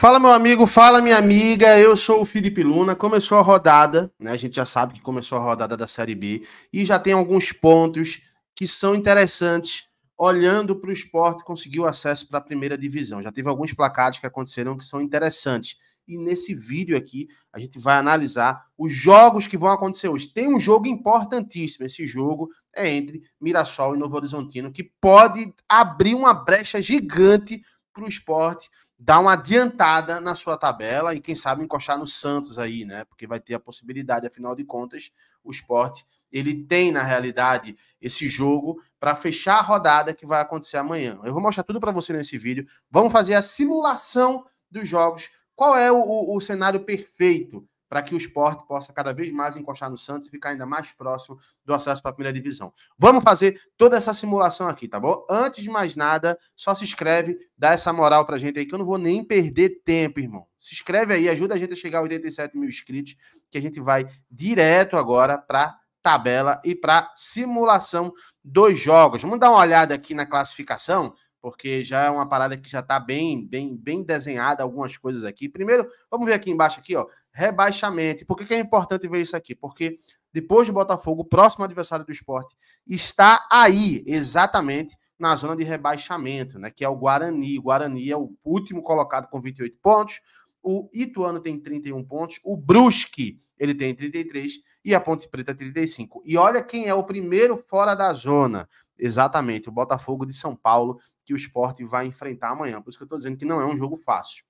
Fala, meu amigo, fala, minha amiga. Eu sou o Felipe Luna. Começou a rodada, né? A gente já sabe que começou a rodada da Série B e já tem alguns pontos que são interessantes. Olhando para o esporte, conseguiu acesso para a primeira divisão. Já teve alguns placares que aconteceram que são interessantes. E nesse vídeo aqui, a gente vai analisar os jogos que vão acontecer hoje. Tem um jogo importantíssimo. Esse jogo é entre Mirassol e Novo Horizontino, que pode abrir uma brecha gigante para o esporte dar uma adiantada na sua tabela e, quem sabe, encostar no Santos aí, né? Porque vai ter a possibilidade, afinal de contas, o esporte ele tem, na realidade, esse jogo para fechar a rodada que vai acontecer amanhã. Eu vou mostrar tudo para você nesse vídeo. Vamos fazer a simulação dos jogos. Qual é o, o, o cenário perfeito para que o esporte possa cada vez mais encostar no Santos e ficar ainda mais próximo do acesso para a primeira divisão. Vamos fazer toda essa simulação aqui, tá bom? Antes de mais nada, só se inscreve, dá essa moral para a gente aí, que eu não vou nem perder tempo, irmão. Se inscreve aí, ajuda a gente a chegar a 87 mil inscritos, que a gente vai direto agora para tabela e para simulação dos jogos. Vamos dar uma olhada aqui na classificação porque já é uma parada que já está bem, bem, bem desenhada algumas coisas aqui. Primeiro, vamos ver aqui embaixo aqui, ó rebaixamento. Por que, que é importante ver isso aqui? Porque depois do Botafogo, o próximo adversário do esporte está aí, exatamente, na zona de rebaixamento, né? Que é o Guarani. O Guarani é o último colocado com 28 pontos. O Ituano tem 31 pontos. O Brusque, ele tem 33. E a Ponte Preta, 35. E olha quem é o primeiro fora da zona. Exatamente, o Botafogo de São Paulo, que o esporte vai enfrentar amanhã. Por isso que eu estou dizendo que não é um jogo fácil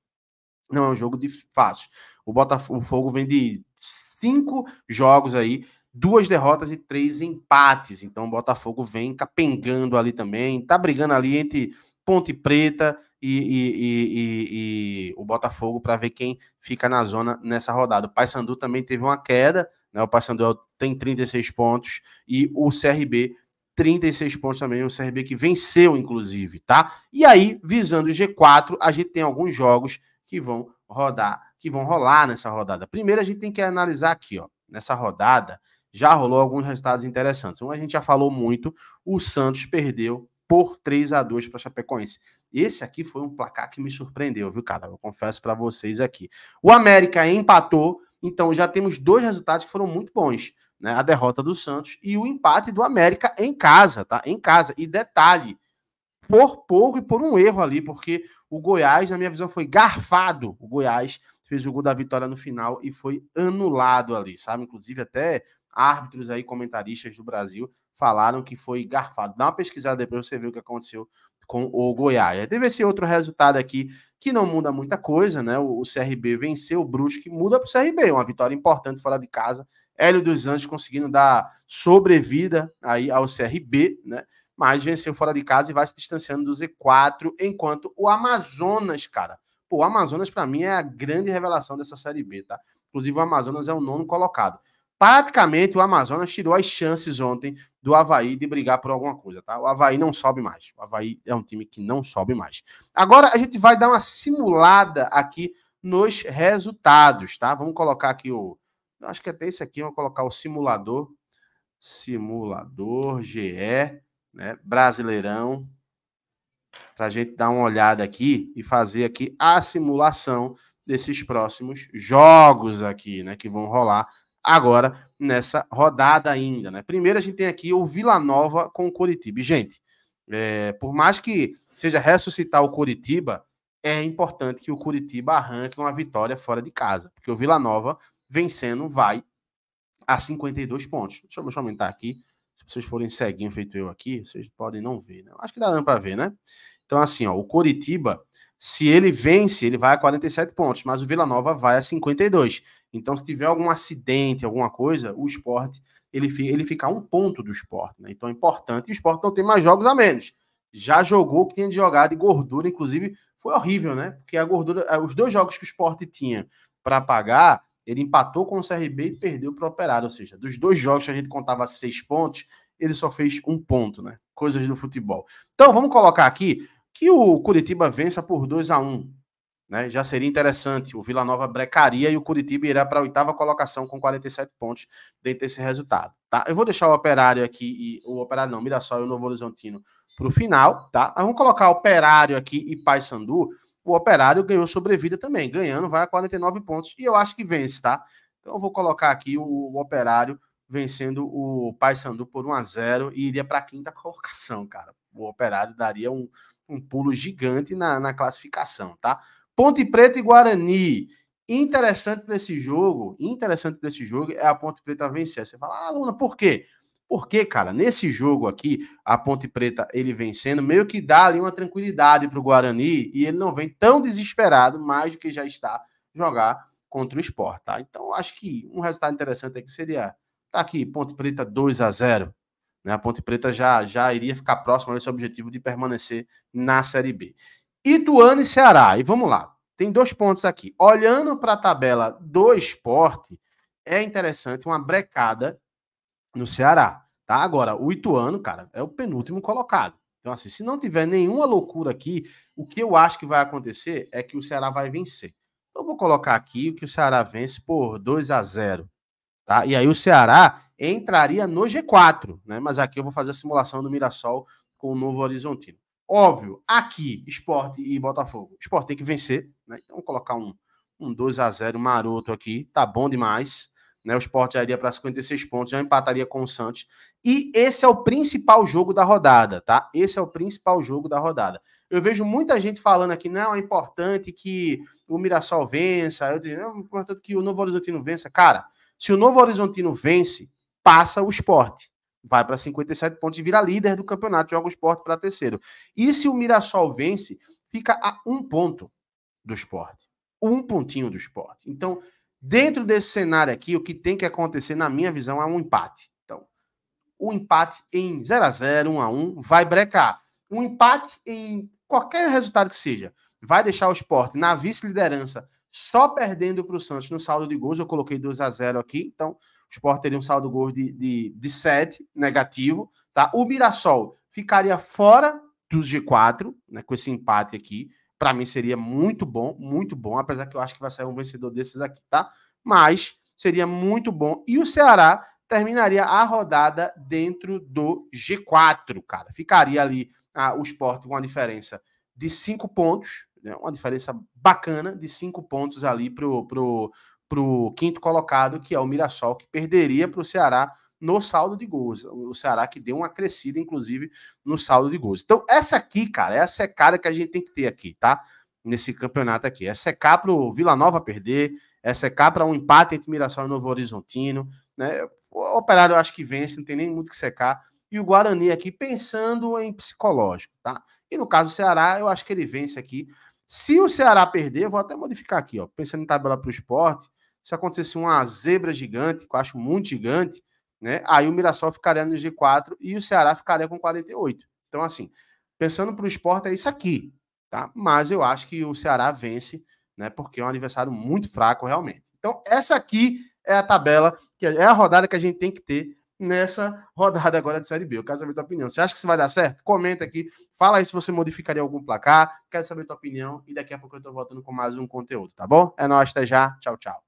não é um jogo de fácil. O Botafogo vem de cinco jogos aí, duas derrotas e três empates. Então o Botafogo vem capengando ali também, tá brigando ali entre Ponte Preta e, e, e, e o Botafogo para ver quem fica na zona nessa rodada. O Paysandu também teve uma queda, né? O Paysandu é tem 36 pontos e o CRB 36 pontos também, o CRB que venceu inclusive, tá? E aí, visando o G4, a gente tem alguns jogos que vão rodar, que vão rolar nessa rodada. Primeiro a gente tem que analisar aqui, ó, nessa rodada já rolou alguns resultados interessantes. Um a gente já falou muito, o Santos perdeu por 3 a 2 para Chapecoense. Esse aqui foi um placar que me surpreendeu, viu, cara? Eu confesso para vocês aqui. O América empatou, então já temos dois resultados que foram muito bons, né? A derrota do Santos e o empate do América em casa, tá? Em casa. E detalhe, por pouco e por um erro ali, porque o Goiás, na minha visão, foi garfado. O Goiás fez o gol da vitória no final e foi anulado ali, sabe? Inclusive, até árbitros aí, comentaristas do Brasil, falaram que foi garfado. Dá uma pesquisada depois, você vê o que aconteceu com o Goiás. Teve esse outro resultado aqui que não muda muita coisa, né? O, CRB venceu o Brusque, muda para o CRB, uma vitória importante fora de casa. Hélio dos Anjos conseguindo dar sobrevida aí ao CRB, né? mas venceu fora de casa e vai se distanciando do Z4, enquanto o Amazonas, cara. Pô, o Amazonas, para mim, é a grande revelação dessa Série B, tá? Inclusive, o Amazonas é o nono colocado. Praticamente, o Amazonas tirou as chances ontem do Havaí de brigar por alguma coisa, tá? O Havaí não sobe mais. O Havaí é um time que não sobe mais. Agora, a gente vai dar uma simulada aqui nos resultados, tá? Vamos colocar aqui o. Acho que é até esse aqui, vamos colocar o simulador. Simulador GE né? Brasileirão, para a gente dar uma olhada aqui e fazer aqui a simulação desses próximos jogos aqui, né? Que vão rolar agora nessa rodada ainda, né? Primeiro a gente tem aqui o Vila Nova com o Coritiba. Gente, é, por mais que seja ressuscitar o Coritiba, é importante que o Curitiba arranque uma vitória fora de casa, porque o Vila Nova vencendo vai a 52 pontos. Deixa eu, deixa eu aumentar aqui se vocês forem ceguinho feito eu aqui, vocês podem não ver, né? Acho que dá para ver, né? Então, assim, ó, o Coritiba, se ele vence, ele vai a 47 pontos, mas o Vila Nova vai a 52. Então, se tiver algum acidente, alguma coisa, o esporte, ele, ele fica um ponto do esporte, né? Então, é importante. E o esporte não tem mais jogos a menos. Já jogou o que tinha de jogar de gordura, inclusive, foi horrível, né? Porque a gordura, os dois jogos que o esporte tinha para pagar, ele empatou com o CRB e perdeu para o Operário. Ou seja, dos dois jogos que a gente contava seis pontos, ele só fez um ponto, né? Coisas do futebol. Então, vamos colocar aqui que o Curitiba vença por 2 a 1 um, né? Já seria interessante. O Vila Nova brecaria e o Curitiba irá para a oitava colocação com 47 pontos dentro desse resultado. Tá? Eu vou deixar o Operário aqui, e o Operário não, Mirassol e o Novo Horizontino para o final, tá? Mas vamos colocar Operário aqui e Paysandu. Sandu o Operário ganhou sobrevida também, ganhando, vai a 49 pontos, e eu acho que vence, tá? Então eu vou colocar aqui o, o Operário vencendo o Paysandu por 1 a 0 e iria para a quinta colocação, cara. O Operário daria um, um pulo gigante na, na classificação, tá? Ponte Preta e Guarani. Interessante para esse jogo, interessante para esse jogo é a Ponte Preta vencer. Você fala, ah, Luna, por quê? Porque, cara, nesse jogo aqui, a Ponte Preta ele vencendo, meio que dá ali uma tranquilidade para o Guarani e ele não vem tão desesperado mais do que já está jogar contra o Sport, tá? Então, acho que um resultado interessante aqui seria tá aqui, Ponte Preta 2 a 0 né? A Ponte Preta já, já iria ficar próxima desse objetivo de permanecer na Série B. Ituano e Ceará, e vamos lá, tem dois pontos aqui. Olhando para a tabela do esporte, é interessante uma brecada no Ceará, tá? Agora, o Ituano, cara, é o penúltimo colocado. Então, assim, se não tiver nenhuma loucura aqui, o que eu acho que vai acontecer é que o Ceará vai vencer. Então, eu vou colocar aqui que o Ceará vence por 2 a 0 tá? E aí o Ceará entraria no G4, né? Mas aqui eu vou fazer a simulação do Mirassol com o Novo Horizontino. Óbvio, aqui, esporte e Botafogo. Esporte tem que vencer, né? Então, vou colocar um, um 2 a 0 maroto aqui, tá bom demais. Né? O Sport já iria para 56 pontos, já empataria com o Santos. E esse é o principal jogo da rodada, tá? Esse é o principal jogo da rodada. Eu vejo muita gente falando aqui, não, é importante que o Mirassol vença, eu digo, não, é importante que o Novo Horizontino vença. Cara, se o Novo Horizontino vence, passa o esporte. Vai para 57 pontos e vira líder do campeonato, joga o esporte para terceiro. E se o Mirassol vence, fica a um ponto do esporte. Um pontinho do esporte. Então, Dentro desse cenário aqui, o que tem que acontecer, na minha visão, é um empate. Então, o empate em 0 x 0 1 x 1 vai brecar. Um empate em qualquer resultado que seja vai deixar o esporte na vice-liderança, só perdendo para o Santos no saldo de gols. Eu coloquei 2 x 0 aqui, então o esporte teria um saldo de gols de, de, de 7, negativo. Tá? O Mirassol ficaria fora dos G4, né, com esse empate aqui para mim seria muito bom, muito bom, apesar que eu acho que vai sair um vencedor desses aqui, tá? Mas seria muito bom. E o Ceará terminaria a rodada dentro do G4, cara. Ficaria ali ah, o esporte com a diferença de cinco pontos, né? uma diferença bacana de cinco pontos ali pro, pro, pro quinto colocado, que é o Mirassol, que perderia para o Ceará no saldo de gols. O Ceará que deu uma crescida, inclusive, no saldo de gols. Então, essa aqui, cara, essa é a cara que a gente tem que ter aqui, tá? Nesse campeonato aqui. É secar pro Vila Nova perder, é secar para um empate entre Mirassol e Novo Horizontino, né? O Operário eu acho que vence, não tem nem muito que secar. E o Guarani aqui pensando em psicológico, tá? E no caso do Ceará, eu acho que ele vence aqui. Se o Ceará perder, eu vou até modificar aqui, ó. Pensando em tabela para o esporte, se acontecesse uma zebra gigante, que eu acho muito gigante, né? Aí o Mirassol ficaria no G4 e o Ceará ficaria com 48. Então, assim, pensando para o esporte, é isso aqui. Tá? Mas eu acho que o Ceará vence, né? porque é um adversário muito fraco, realmente. Então, essa aqui é a tabela, que é a rodada que a gente tem que ter nessa rodada agora de Série B. Eu quero saber tua opinião. Você acha que isso vai dar certo? Comenta aqui. Fala aí se você modificaria algum placar. Quero saber tua opinião. E daqui a pouco eu tô voltando com mais um conteúdo, tá bom? É nóis, até já. Tchau, tchau.